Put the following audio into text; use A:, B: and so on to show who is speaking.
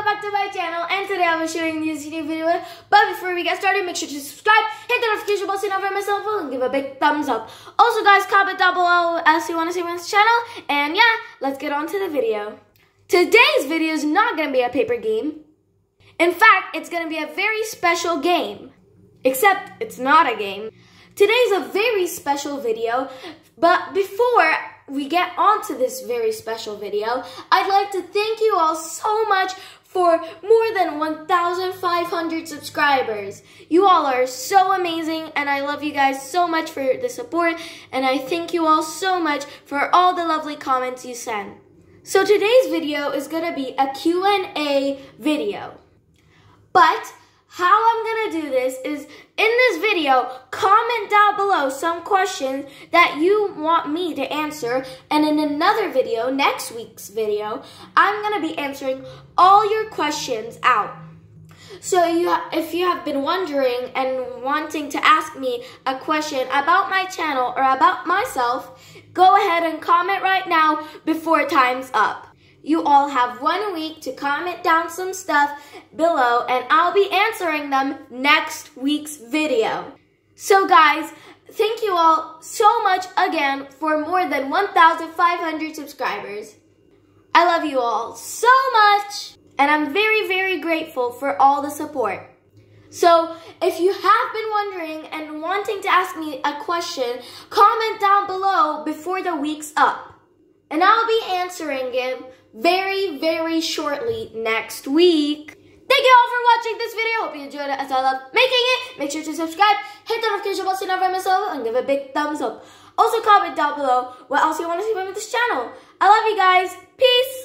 A: welcome back to my channel and today i am sharing this new video but before we get started make sure to subscribe hit the notification bell so you never miss a video, and give a big thumbs up also guys comment down below else you want to see my channel and yeah let's get on to the video today's video is not gonna be a paper game in fact it's gonna be a very special game except it's not a game today's a very special video but before we get on to this very special video, I'd like to thank you all so much for more than 1,500 subscribers. You all are so amazing, and I love you guys so much for the support, and I thank you all so much for all the lovely comments you send. So today's video is gonna be a Q&A video. But how I'm gonna do this is in this video, Comment down below some questions that you want me to answer. And in another video, next week's video, I'm going to be answering all your questions out. So you, if you have been wondering and wanting to ask me a question about my channel or about myself, go ahead and comment right now before time's up. You all have one week to comment down some stuff below and I'll be answering them next week's video. So guys, thank you all so much again for more than 1,500 subscribers. I love you all so much and I'm very, very grateful for all the support. So if you have been wondering and wanting to ask me a question, comment down below before the week's up. And I'll be answering it very, very shortly next week. Thank you all for watching this video hope you enjoyed it as I love making it. Make sure to subscribe, hit the notification bell so you never miss a and give a big thumbs up. Also comment down below what else you want to see from this channel. I love you guys. Peace.